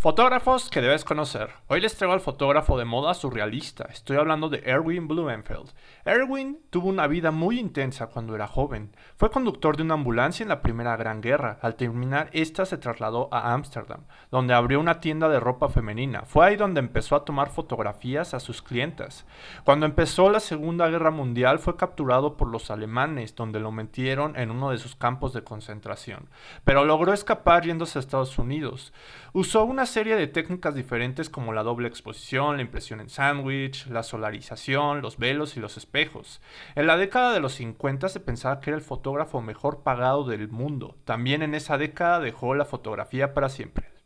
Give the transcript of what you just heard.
Fotógrafos que debes conocer. Hoy les traigo al fotógrafo de moda surrealista. Estoy hablando de Erwin Blumenfeld. Erwin tuvo una vida muy intensa cuando era joven. Fue conductor de una ambulancia en la Primera Gran Guerra. Al terminar, esta se trasladó a Ámsterdam, donde abrió una tienda de ropa femenina. Fue ahí donde empezó a tomar fotografías a sus clientas. Cuando empezó la Segunda Guerra Mundial, fue capturado por los alemanes, donde lo metieron en uno de sus campos de concentración. Pero logró escapar yéndose a Estados Unidos. Usó una serie de técnicas diferentes como la doble exposición, la impresión en sándwich, la solarización, los velos y los espejos. En la década de los 50 se pensaba que era el fotógrafo mejor pagado del mundo. También en esa década dejó la fotografía para siempre.